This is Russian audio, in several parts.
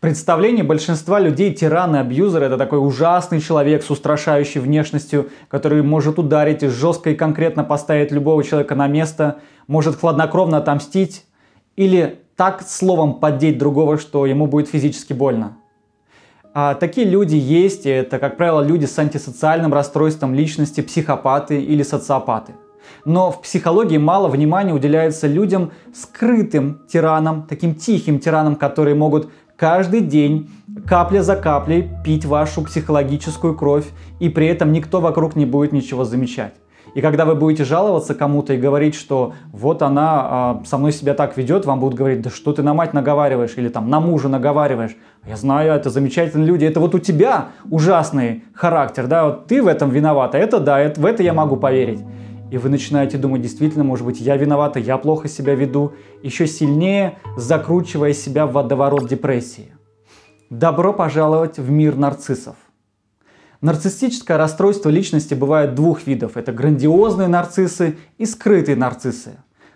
представлении большинства людей тиран и абьюзер это такой ужасный человек с устрашающей внешностью, который может ударить, жестко и конкретно поставить любого человека на место, может хладнокровно отомстить или так словом поддеть другого, что ему будет физически больно. А такие люди есть, и это, как правило, люди с антисоциальным расстройством личности, психопаты или социопаты. Но в психологии мало внимания уделяется людям скрытым тиранам, таким тихим тиранам, которые могут каждый день, капля за каплей, пить вашу психологическую кровь, и при этом никто вокруг не будет ничего замечать. И когда вы будете жаловаться кому-то и говорить, что вот она э, со мной себя так ведет, вам будут говорить, да что ты на мать наговариваешь или там на мужа наговариваешь. Я знаю, это замечательные люди, это вот у тебя ужасный характер, да, вот ты в этом виноват. А это да, это, в это я могу поверить. И вы начинаете думать, действительно, может быть, я виновата, я плохо себя веду, еще сильнее закручивая себя в водоворот депрессии. Добро пожаловать в мир нарциссов. Нарциссическое расстройство личности бывает двух видов. Это грандиозные нарциссы и скрытые нарциссы.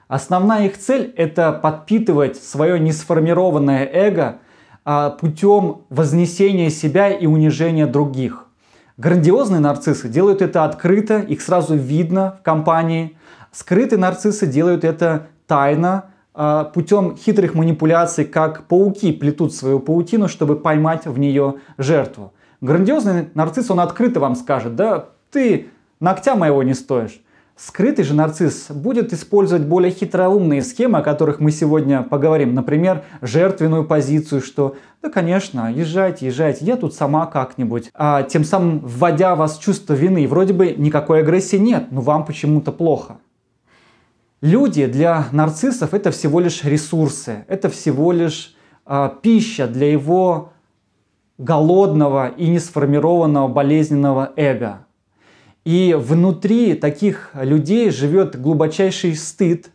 Основная их цель – это подпитывать свое несформированное эго а, путем вознесения себя и унижения других – Грандиозные нарциссы делают это открыто, их сразу видно в компании. Скрытые нарциссы делают это тайно, а, путем хитрых манипуляций, как пауки плетут свою паутину, чтобы поймать в нее жертву. Грандиозный нарцисс, он открыто вам скажет, да ты ногтя моего не стоишь, Скрытый же нарцисс будет использовать более хитроумные схемы, о которых мы сегодня поговорим. Например, жертвенную позицию, что «да, конечно, езжайте, езжайте, я тут сама как-нибудь». А, тем самым вводя вас чувство вины. Вроде бы никакой агрессии нет, но вам почему-то плохо. Люди для нарциссов это всего лишь ресурсы, это всего лишь э, пища для его голодного и несформированного болезненного эго. И внутри таких людей живет глубочайший стыд,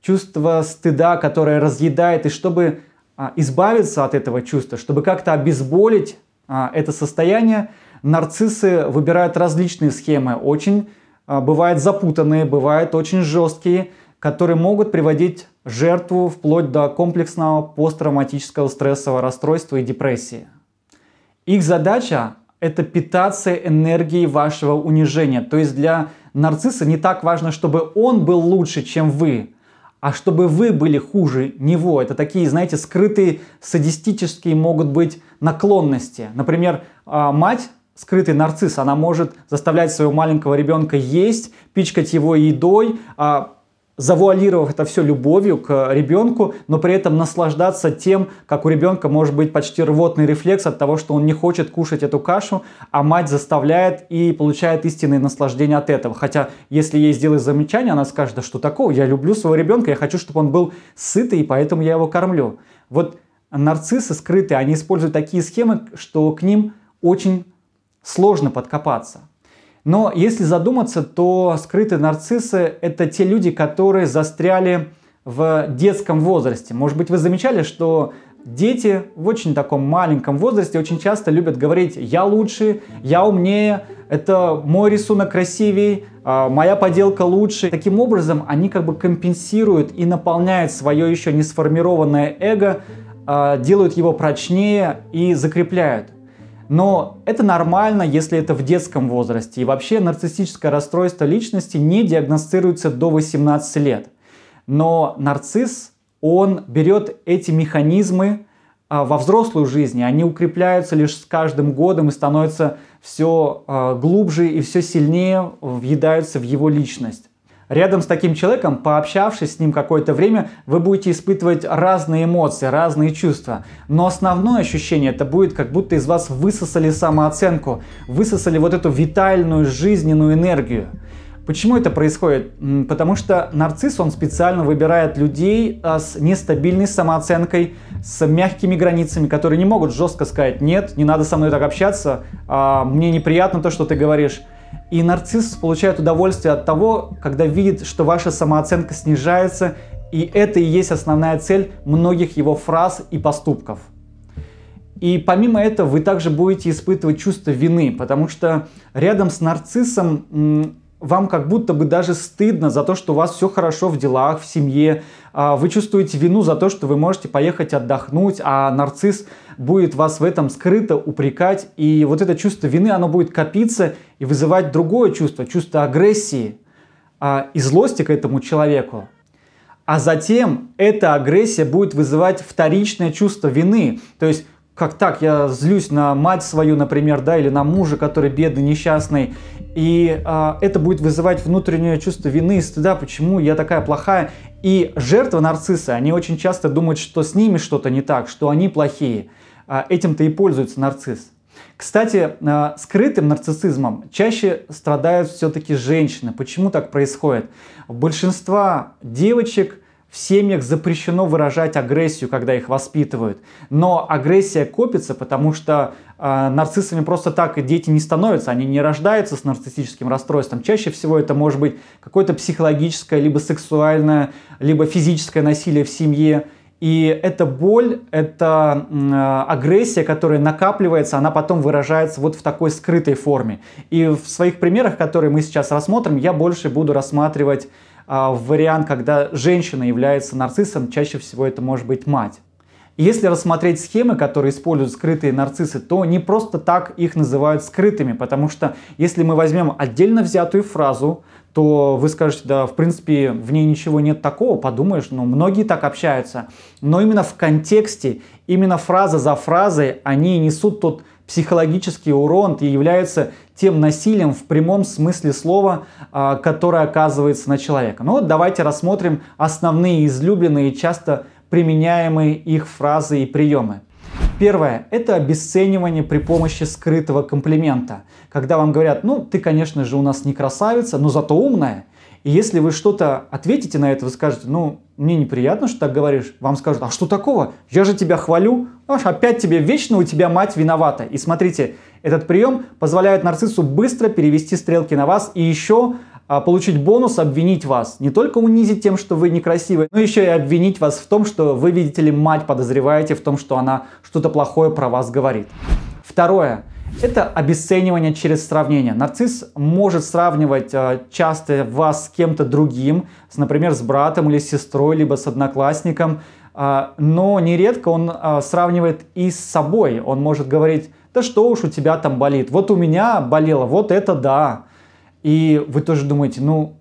чувство стыда, которое разъедает. И чтобы а, избавиться от этого чувства, чтобы как-то обезболить а, это состояние, нарциссы выбирают различные схемы, очень а, бывают запутанные, бывают очень жесткие, которые могут приводить жертву вплоть до комплексного посттравматического стрессового расстройства и депрессии. Их задача это питаться энергией вашего унижения. То есть для нарцисса не так важно, чтобы он был лучше, чем вы, а чтобы вы были хуже него. Это такие, знаете, скрытые садистические могут быть наклонности. Например, а, мать скрытый нарцисс, она может заставлять своего маленького ребенка есть, пичкать его едой, а, завуалировав это все любовью к ребенку, но при этом наслаждаться тем, как у ребенка может быть почти рвотный рефлекс от того, что он не хочет кушать эту кашу, а мать заставляет и получает истинное наслаждение от этого. Хотя, если ей сделать замечание, она скажет, да что такого, я люблю своего ребенка, я хочу, чтобы он был сытый, и поэтому я его кормлю. Вот нарциссы скрытые, они используют такие схемы, что к ним очень сложно подкопаться. Но если задуматься, то скрытые нарциссы – это те люди, которые застряли в детском возрасте. Может быть, вы замечали, что дети в очень таком маленьком возрасте очень часто любят говорить «я лучше», «я умнее», «это мой рисунок красивей», «а, «моя поделка лучше». Таким образом, они как бы компенсируют и наполняют свое еще не сформированное эго, а, делают его прочнее и закрепляют. Но это нормально, если это в детском возрасте. И вообще нарциссическое расстройство личности не диагностируется до 18 лет. Но нарцисс, он берет эти механизмы а, во взрослую жизнь, они укрепляются лишь с каждым годом и становятся все а, глубже и все сильнее въедаются в его личность. Рядом с таким человеком, пообщавшись с ним какое-то время, вы будете испытывать разные эмоции, разные чувства. Но основное ощущение это будет, как будто из вас высосали самооценку, высосали вот эту витальную жизненную энергию. Почему это происходит? Потому что нарцисс, он специально выбирает людей а, с нестабильной самооценкой, с мягкими границами, которые не могут жестко сказать «нет, не надо со мной так общаться, а, мне неприятно то, что ты говоришь». И нарцисс получает удовольствие от того, когда видит, что ваша самооценка снижается, и это и есть основная цель многих его фраз и поступков. И помимо этого вы также будете испытывать чувство вины, потому что рядом с нарциссом вам как будто бы даже стыдно за то, что у вас все хорошо в делах, в семье. А, вы чувствуете вину за то, что вы можете поехать отдохнуть, а нарцисс будет вас в этом скрыто упрекать. И вот это чувство вины, оно будет копиться и вызывать другое чувство, чувство агрессии а, и злости к этому человеку. А затем эта агрессия будет вызывать вторичное чувство вины. То есть как так, я злюсь на мать свою, например, да, или на мужа, который бедный, несчастный, и э, это будет вызывать внутреннее чувство вины и стыда, почему я такая плохая. И жертва нарцисса, они очень часто думают, что с ними что-то не так, что они плохие. А, этим-то и пользуется нарцисс. Кстати, а, скрытым нарциссизмом чаще страдают все-таки женщины. Почему так происходит? Большинство девочек – в семьях запрещено выражать агрессию, когда их воспитывают. Но агрессия копится, потому что э, нарциссами просто так дети не становятся, они не рождаются с нарциссическим расстройством. Чаще всего это может быть какое-то психологическое, либо сексуальное, либо физическое насилие в семье. И эта боль, эта э, агрессия, которая накапливается, она потом выражается вот в такой скрытой форме. И в своих примерах, которые мы сейчас рассмотрим, я больше буду рассматривать а, вариант, когда женщина является нарциссом, чаще всего это может быть мать. Если рассмотреть схемы, которые используют скрытые нарциссы, то не просто так их называют скрытыми, потому что если мы возьмем отдельно взятую фразу, то вы скажете, да, в принципе, в ней ничего нет такого, подумаешь, ну, многие так общаются. Но именно в контексте, именно фраза за фразой они несут тот Психологический урон и является тем насилием в прямом смысле слова, а, которое оказывается на человека. Ну вот давайте рассмотрим основные излюбленные и часто применяемые их фразы и приемы. Первое – это обесценивание при помощи скрытого комплимента. Когда вам говорят, ну, ты, конечно же, у нас не красавица, но зато умная. И если вы что-то ответите на это, вы скажете, ну, мне неприятно, что так говоришь. Вам скажут, а что такого? Я же тебя хвалю. Потому опять тебе вечно у тебя мать виновата. И смотрите, этот прием позволяет нарциссу быстро перевести стрелки на вас и еще а, получить бонус обвинить вас. Не только унизить тем, что вы некрасивы, но еще и обвинить вас в том, что вы, видите ли, мать подозреваете в том, что она что-то плохое про вас говорит. Второе. Это обесценивание через сравнение. Нарцисс может сравнивать э, часто вас с кем-то другим, с, например, с братом или с сестрой, либо с одноклассником, а, но нередко он а, сравнивает и с собой. Он может говорить, да что уж у тебя там болит, вот у меня болело, вот это да. И вы тоже думаете, ну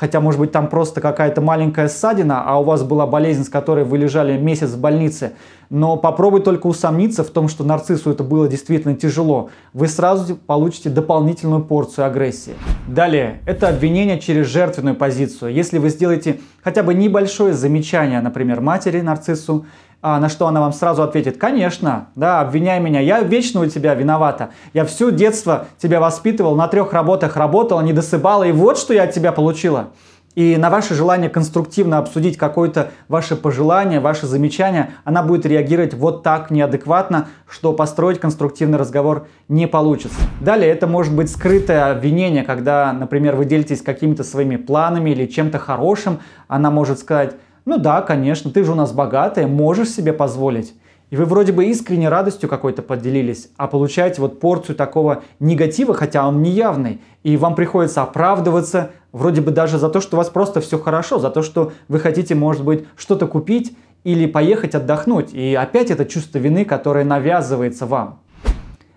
хотя, может быть, там просто какая-то маленькая ссадина, а у вас была болезнь, с которой вы лежали месяц в больнице, но попробуй только усомниться в том, что нарциссу это было действительно тяжело, вы сразу получите дополнительную порцию агрессии. Далее, это обвинение через жертвенную позицию. Если вы сделаете хотя бы небольшое замечание, например, матери нарциссу, а, на что она вам сразу ответит, конечно, да, обвиняй меня, я вечно у тебя виновата. Я все детство тебя воспитывал, на трех работах работала, не досыпала, и вот что я от тебя получила. И на ваше желание конструктивно обсудить какое-то ваше пожелание, ваше замечание, она будет реагировать вот так неадекватно, что построить конструктивный разговор не получится. Далее это может быть скрытое обвинение, когда, например, вы делитесь какими-то своими планами или чем-то хорошим, она может сказать ну да, конечно, ты же у нас богатая, можешь себе позволить. И вы вроде бы искренне радостью какой-то поделились, а получаете вот порцию такого негатива, хотя он не явный, и вам приходится оправдываться вроде бы даже за то, что у вас просто все хорошо, за то, что вы хотите, может быть, что-то купить или поехать отдохнуть, и опять это чувство вины, которое навязывается вам.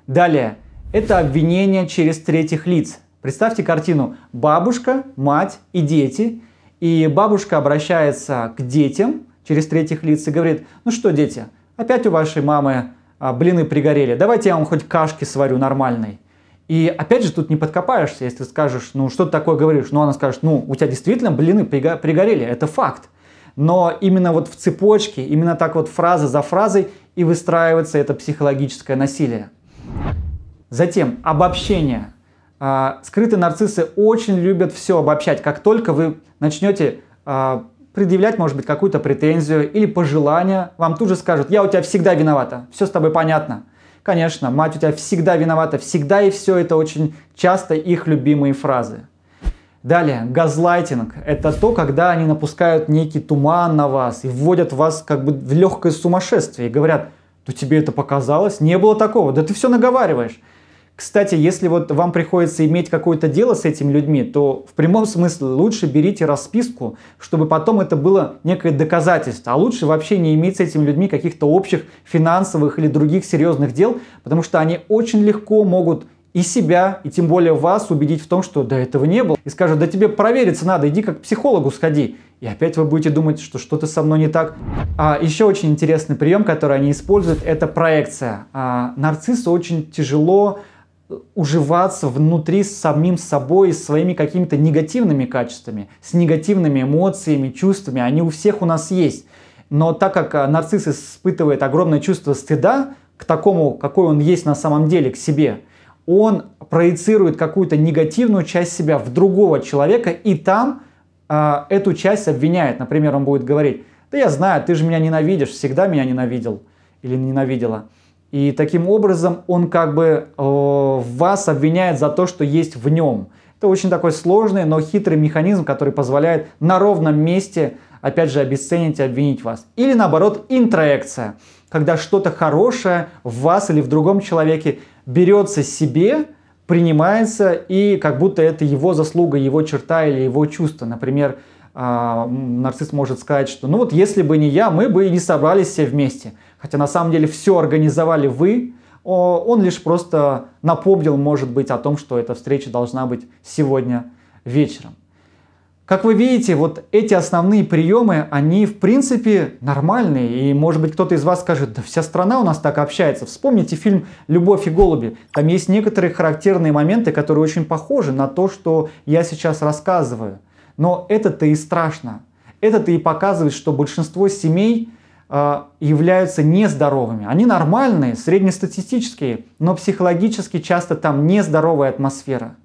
Далее, это обвинение через третьих лиц. Представьте картину «бабушка», «мать» и «дети», и бабушка обращается к детям через третьих лиц и говорит, ну что, дети, опять у вашей мамы а, блины пригорели, давайте я вам хоть кашки сварю нормальной. И опять же тут не подкопаешься, если скажешь, ну что ты такое говоришь, ну она скажет, ну у тебя действительно блины пригорели, это факт. Но именно вот в цепочке, именно так вот фраза за фразой и выстраивается это психологическое насилие. Затем обобщение. А, скрытые нарциссы очень любят все обобщать. Как только вы начнете а, предъявлять, может быть, какую-то претензию или пожелание, вам тут же скажут, я у тебя всегда виновата, все с тобой понятно. Конечно, мать у тебя всегда виновата, всегда и все это очень часто их любимые фразы. Далее, газлайтинг – это то, когда они напускают некий туман на вас и вводят вас как бы в легкое сумасшествие и говорят, то тебе это показалось, не было такого, да ты все наговариваешь. Кстати, если вот вам приходится иметь какое-то дело с этими людьми, то в прямом смысле лучше берите расписку, чтобы потом это было некое доказательство. А лучше вообще не иметь с этими людьми каких-то общих финансовых или других серьезных дел, потому что они очень легко могут и себя, и тем более вас убедить в том, что до этого не было. И скажут, да тебе провериться надо, иди как к психологу сходи. И опять вы будете думать, что что-то со мной не так. А еще очень интересный прием, который они используют, это проекция. А нарциссу очень тяжело уживаться внутри с самим собой, с своими какими-то негативными качествами, с негативными эмоциями, чувствами. Они у всех у нас есть. Но так как а, нарцисс испытывает огромное чувство стыда к такому, какой он есть на самом деле, к себе, он проецирует какую-то негативную часть себя в другого человека, и там э, эту часть обвиняет. Например, он будет говорить, да я знаю, ты же меня ненавидишь, всегда меня ненавидел или ненавидела. И таким образом он как бы... Э, вас обвиняет за то, что есть в нем. Это очень такой сложный, но хитрый механизм, который позволяет на ровном месте, опять же, обесценить и обвинить вас. Или наоборот, интроекция, когда что-то хорошее в вас или в другом человеке берется себе, принимается и как будто это его заслуга, его черта или его чувство. Например, а, нарцисс может сказать, что ну вот если бы не я, мы бы и не собрались все вместе. Хотя на самом деле все организовали вы, он лишь просто напомнил, может быть, о том, что эта встреча должна быть сегодня вечером. Как вы видите, вот эти основные приемы, они в принципе нормальные. И может быть кто-то из вас скажет, да вся страна у нас так общается. Вспомните фильм «Любовь и голуби». Там есть некоторые характерные моменты, которые очень похожи на то, что я сейчас рассказываю. Но это-то и страшно. Это-то и показывает, что большинство семей Э, являются нездоровыми. Они нормальные, среднестатистические, но психологически часто там нездоровая атмосфера.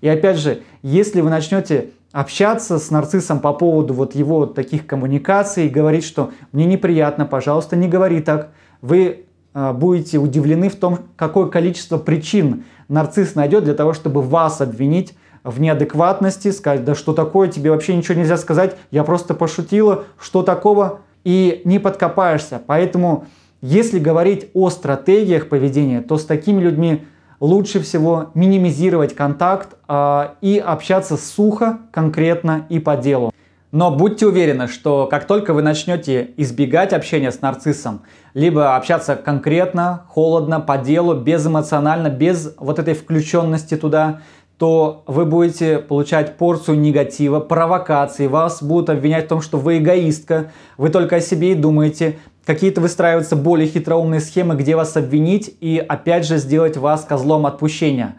И опять же, если вы начнете общаться с нарциссом по поводу вот его вот таких коммуникаций, говорить, что мне неприятно, пожалуйста, не говори так, вы э, будете удивлены в том, какое количество причин нарцисс найдет для того, чтобы вас обвинить в неадекватности, сказать, да что такое, тебе вообще ничего нельзя сказать, я просто пошутила, что такого, и не подкопаешься. Поэтому, если говорить о стратегиях поведения, то с такими людьми лучше всего минимизировать контакт э, и общаться сухо, конкретно и по делу. Но будьте уверены, что как только вы начнете избегать общения с нарциссом, либо общаться конкретно, холодно, по делу, безэмоционально, без вот этой включенности туда, то вы будете получать порцию негатива, провокаций, вас будут обвинять в том, что вы эгоистка, вы только о себе и думаете, какие-то выстраиваются более хитроумные схемы, где вас обвинить и опять же сделать вас козлом отпущения.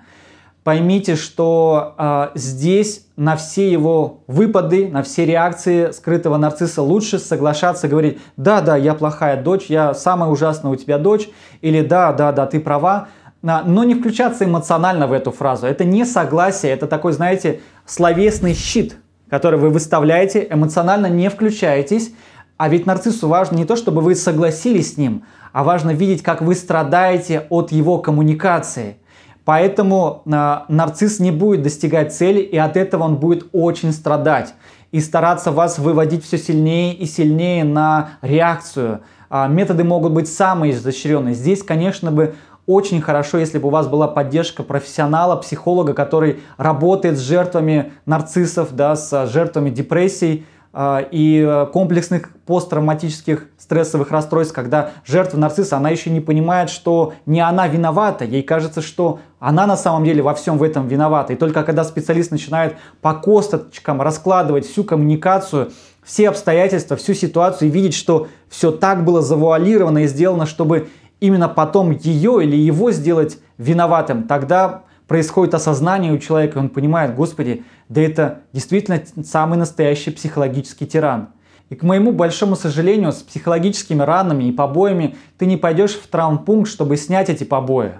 Поймите, что э, здесь на все его выпады, на все реакции скрытого нарцисса лучше соглашаться, говорить, да, да, я плохая дочь, я самая ужасная у тебя дочь, или да, да, да, ты права, но не включаться эмоционально в эту фразу. Это не согласие, это такой, знаете, словесный щит, который вы выставляете, эмоционально не включаетесь. А ведь нарциссу важно не то, чтобы вы согласились с ним, а важно видеть, как вы страдаете от его коммуникации. Поэтому э, нарцисс не будет достигать цели, и от этого он будет очень страдать и стараться вас выводить все сильнее и сильнее на реакцию. А, методы могут быть самые изощренные. Здесь, конечно бы, очень хорошо, если бы у вас была поддержка профессионала, психолога, который работает с жертвами нарциссов, да, с э, жертвами депрессий э, и э, комплексных посттравматических стрессовых расстройств, когда жертва нарцисса, она еще не понимает, что не она виновата, ей кажется, что она на самом деле во всем в этом виновата. И только когда специалист начинает по косточкам раскладывать всю коммуникацию, все обстоятельства, всю ситуацию и видеть, что все так было завуалировано и сделано, чтобы именно потом ее или его сделать виноватым, тогда происходит осознание у человека, он понимает, господи, да это действительно самый настоящий психологический тиран. И к моему большому сожалению, с психологическими ранами и побоями ты не пойдешь в травмпункт, чтобы снять эти побои.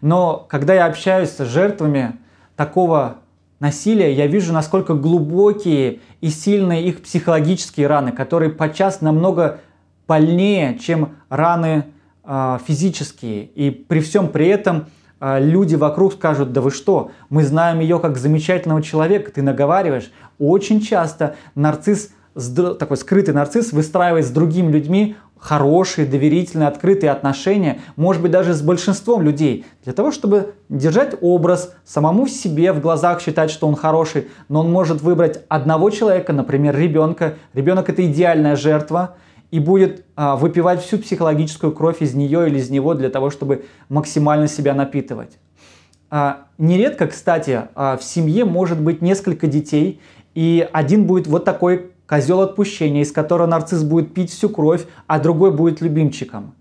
Но когда я общаюсь с жертвами такого насилия, я вижу, насколько глубокие и сильные их психологические раны, которые подчас намного больнее, чем раны а, физические. И при всем при этом а, люди вокруг скажут, да вы что, мы знаем ее как замечательного человека, ты наговариваешь. Очень часто нарцисс, такой скрытый нарцисс выстраивает с другими людьми хорошие, доверительные, открытые отношения, может быть, даже с большинством людей, для того, чтобы держать образ, самому себе в глазах считать, что он хороший, но он может выбрать одного человека, например, ребенка. Ребенок – это идеальная жертва, и будет а, выпивать всю психологическую кровь из нее или из него для того, чтобы максимально себя напитывать. А, нередко, кстати, а, в семье может быть несколько детей, и один будет вот такой козел отпущения, из которого нарцисс будет пить всю кровь, а другой будет любимчиком.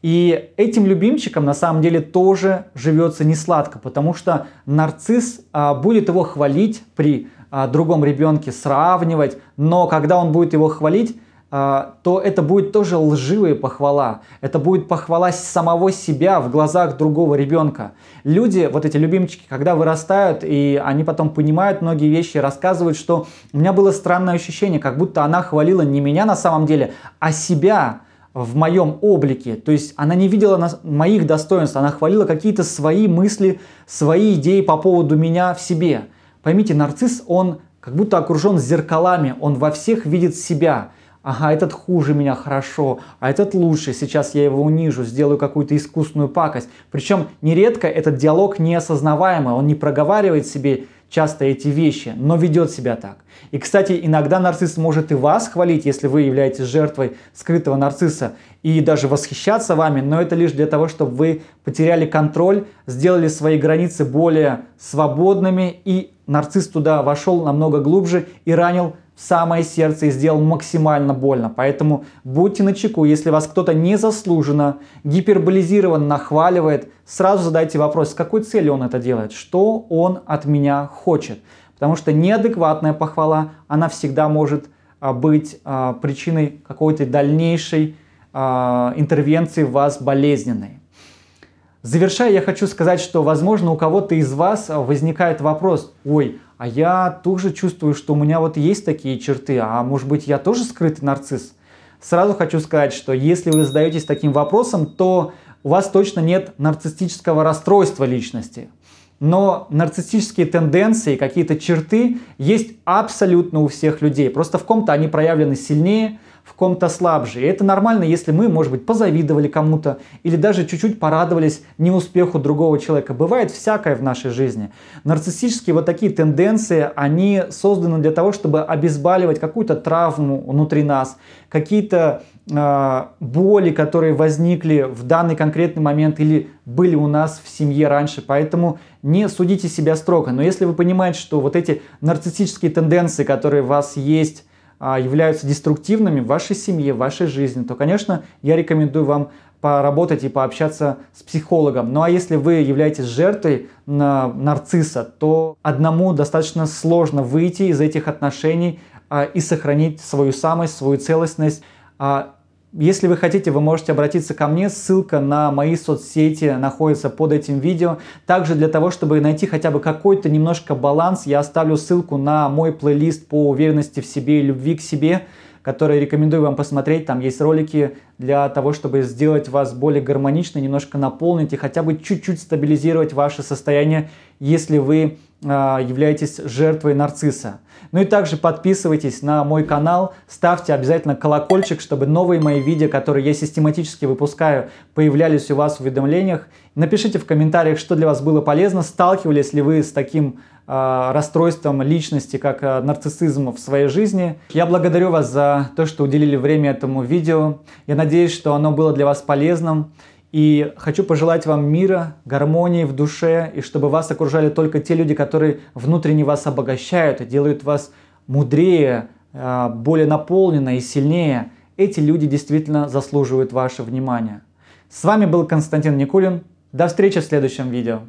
И этим любимчиком на самом деле тоже живется не сладко, потому что нарцисс а, будет его хвалить при а, другом ребенке, сравнивать, но когда он будет его хвалить, а, то это будет тоже лживая похвала. Это будет похвала самого себя в глазах другого ребенка. Люди, вот эти любимчики, когда вырастают, и они потом понимают многие вещи, рассказывают, что у меня было странное ощущение, как будто она хвалила не меня на самом деле, а себя в моем облике. То есть она не видела моих достоинств, она хвалила какие-то свои мысли, свои идеи по поводу меня в себе. Поймите, нарцисс, он как будто окружен зеркалами, он во всех видит себя ага, этот хуже меня, хорошо, а этот лучше, сейчас я его унижу, сделаю какую-то искусную пакость. Причем нередко этот диалог неосознаваемый, он не проговаривает себе часто эти вещи, но ведет себя так. И, кстати, иногда нарцисс может и вас хвалить, если вы являетесь жертвой скрытого нарцисса, и даже восхищаться вами, но это лишь для того, чтобы вы потеряли контроль, сделали свои границы более свободными, и нарцисс туда вошел намного глубже и ранил самое сердце и сделал максимально больно. Поэтому будьте начеку, если вас кто-то незаслуженно, гиперболизированно нахваливает, сразу задайте вопрос, с какой целью он это делает, что он от меня хочет. Потому что неадекватная похвала, она всегда может а, быть а, причиной какой-то дальнейшей а, интервенции в вас болезненной. Завершая, я хочу сказать, что, возможно, у кого-то из вас возникает вопрос, ой, а я тоже чувствую, что у меня вот есть такие черты, а может быть я тоже скрытый нарцисс? Сразу хочу сказать, что если вы задаетесь таким вопросом, то у вас точно нет нарциссического расстройства личности. Но нарциссические тенденции, какие-то черты есть абсолютно у всех людей. Просто в ком-то они проявлены сильнее, в ком-то слабже. И это нормально, если мы, может быть, позавидовали кому-то или даже чуть-чуть порадовались неуспеху другого человека. Бывает всякое в нашей жизни. Нарциссические вот такие тенденции, они созданы для того, чтобы обезболивать какую-то травму внутри нас, какие-то а, боли, которые возникли в данный конкретный момент или были у нас в семье раньше. Поэтому не судите себя строго. Но если вы понимаете, что вот эти нарциссические тенденции, которые у вас есть, а, являются деструктивными в вашей семье, в вашей жизни, то, конечно, я рекомендую вам поработать и пообщаться с психологом. Ну а если вы являетесь жертвой нарцисса, то одному достаточно сложно выйти из этих отношений а, и сохранить свою самость, свою целостность а, если вы хотите, вы можете обратиться ко мне, ссылка на мои соцсети находится под этим видео. Также для того, чтобы найти хотя бы какой-то немножко баланс, я оставлю ссылку на мой плейлист по уверенности в себе и любви к себе, который рекомендую вам посмотреть. Там есть ролики для того, чтобы сделать вас более гармоничной, немножко наполнить и хотя бы чуть-чуть стабилизировать ваше состояние, если вы а, являетесь жертвой нарцисса. Ну и также подписывайтесь на мой канал, ставьте обязательно колокольчик, чтобы новые мои видео, которые я систематически выпускаю, появлялись у вас в уведомлениях. Напишите в комментариях, что для вас было полезно, сталкивались ли вы с таким э, расстройством личности, как э, нарциссизм в своей жизни. Я благодарю вас за то, что уделили время этому видео. Я надеюсь, что оно было для вас полезным. И хочу пожелать вам мира, гармонии в душе, и чтобы вас окружали только те люди, которые внутренне вас обогащают и делают вас мудрее, а, более наполненно и сильнее. Эти люди действительно заслуживают ваше внимание. С вами был Константин Никулин. До встречи в следующем видео.